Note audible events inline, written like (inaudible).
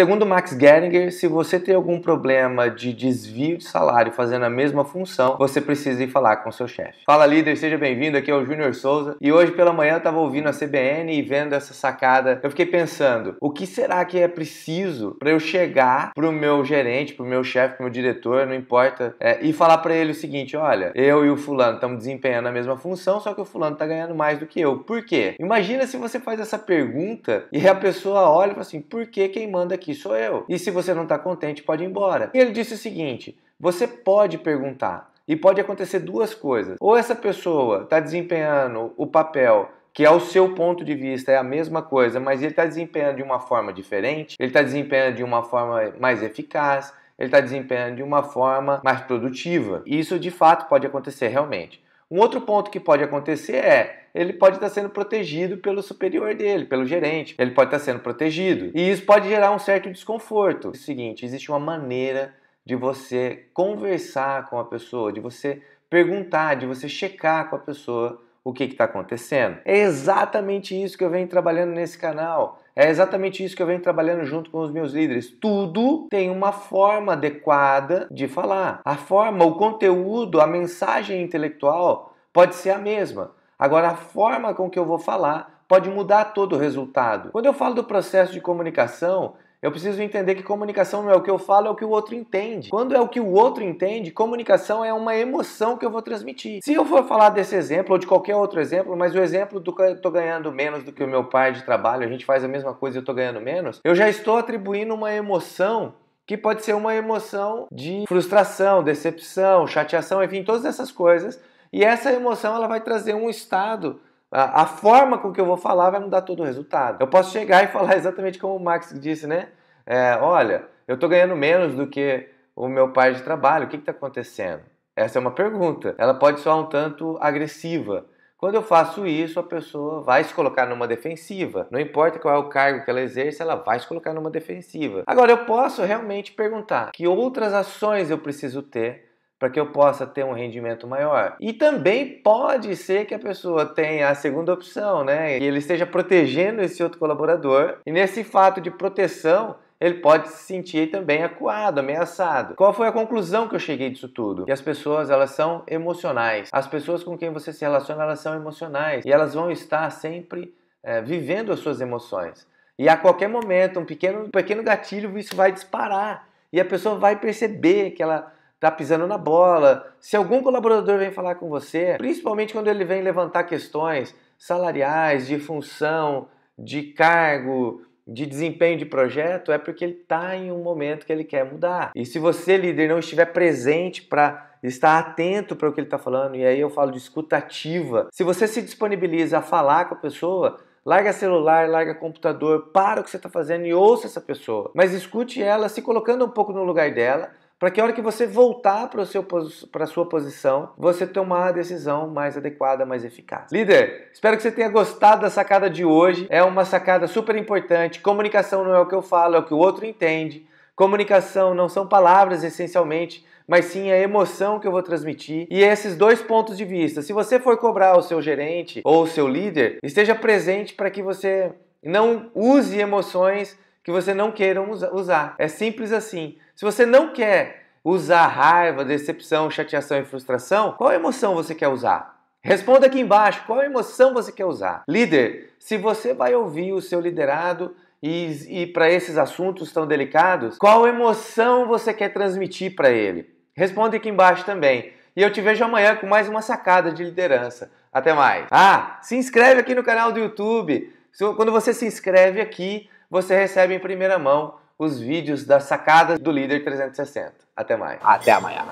Segundo Max Geringer, se você tem algum problema de desvio de salário fazendo a mesma função, você precisa ir falar com seu chefe. Fala líder, seja bem-vindo, aqui é o Júnior Souza e hoje pela manhã eu estava ouvindo a CBN e vendo essa sacada. Eu fiquei pensando, o que será que é preciso para eu chegar pro meu gerente, pro meu chefe, pro meu diretor, não importa, é, e falar para ele o seguinte, olha, eu e o fulano estamos desempenhando a mesma função, só que o fulano está ganhando mais do que eu. Por quê? Imagina se você faz essa pergunta e a pessoa olha e fala assim, por que quem manda aqui aqui sou eu. E se você não está contente, pode ir embora. E ele disse o seguinte: você pode perguntar. E pode acontecer duas coisas. Ou essa pessoa está desempenhando o papel que ao seu ponto de vista é a mesma coisa, mas ele está desempenhando de uma forma diferente, ele está desempenhando de uma forma mais eficaz, ele está desempenhando de uma forma mais produtiva. E isso de fato pode acontecer realmente. Um outro ponto que pode acontecer é ele pode estar sendo protegido pelo superior dele, pelo gerente. Ele pode estar sendo protegido. E isso pode gerar um certo desconforto. É o seguinte, existe uma maneira de você conversar com a pessoa, de você perguntar, de você checar com a pessoa o que está acontecendo. É exatamente isso que eu venho trabalhando nesse canal. É exatamente isso que eu venho trabalhando junto com os meus líderes. Tudo tem uma forma adequada de falar. A forma, o conteúdo, a mensagem intelectual pode ser a mesma. Agora, a forma com que eu vou falar pode mudar todo o resultado. Quando eu falo do processo de comunicação, eu preciso entender que comunicação não é o que eu falo, é o que o outro entende. Quando é o que o outro entende, comunicação é uma emoção que eu vou transmitir. Se eu for falar desse exemplo ou de qualquer outro exemplo, mas o exemplo do que eu estou ganhando menos do que o meu pai de trabalho, a gente faz a mesma coisa e eu estou ganhando menos, eu já estou atribuindo uma emoção que pode ser uma emoção de frustração, decepção, chateação, enfim, todas essas coisas. E essa emoção ela vai trazer um estado a, a, forma com que eu vou falar vai mudar todo o resultado. Eu posso chegar e (laughs) falar exatamente como o Max disse, né? É, olha, eu estou ganhando menos do que o meu pai de trabalho, o que está acontecendo? Essa é uma pergunta. Ela pode soar um tanto agressiva. Quando eu faço isso, a pessoa vai se colocar numa defensiva. Não importa qual é o cargo que ela exerce, ela vai se colocar numa defensiva. Agora, eu posso realmente perguntar que outras ações eu preciso ter para que eu possa ter um rendimento maior. E também pode ser que a pessoa tenha a segunda opção, né? E ele esteja protegendo esse outro colaborador. E nesse fato de proteção, ele pode se sentir também acuado, ameaçado. Qual foi a conclusão que eu cheguei disso tudo? Que as pessoas, elas são emocionais. As pessoas com quem você se relaciona, elas são emocionais. E elas vão estar sempre é, vivendo as suas emoções. E a qualquer momento, um pequeno, um pequeno gatilho, isso vai disparar. E a pessoa vai perceber que ela tá pisando na bola. Se algum colaborador vem falar com você, principalmente quando ele vem levantar questões salariais, de função, de cargo, de desempenho de projeto, é porque ele está em um momento que ele quer mudar. E se você, líder, não estiver presente para estar atento para o que ele está falando, e aí eu falo de escutativa, se você se disponibiliza a falar com a pessoa, Larga celular, larga computador, para o que você está fazendo e ouça essa pessoa. Mas escute ela se colocando um pouco no lugar dela, para que a hora que você voltar para a sua posição, você tomar a decisão mais adequada, mais eficaz. Líder, espero que você tenha gostado da sacada de hoje. É uma sacada super importante. Comunicação não é o que eu falo, é o que o outro entende. Comunicação não são palavras essencialmente, mas sim a emoção que eu vou transmitir. E esses dois pontos de vista, se você for cobrar o seu gerente ou o seu líder, esteja presente para que você não use emoções que você não queiram usar. É simples assim. Se você não quer usar raiva, decepção, chateação e frustração, qual emoção você quer usar? Responda aqui embaixo qual emoção você quer usar. Líder, se você vai ouvir o seu liderado e, e para esses assuntos tão delicados, qual emoção você quer transmitir para ele? Responda aqui embaixo também. E eu te vejo amanhã com mais uma sacada de liderança. Até mais. Ah, se inscreve aqui no canal do YouTube. Quando você se inscreve aqui, você recebe em primeira mão os vídeos das sacadas do Líder 360. Até mais. Até amanhã.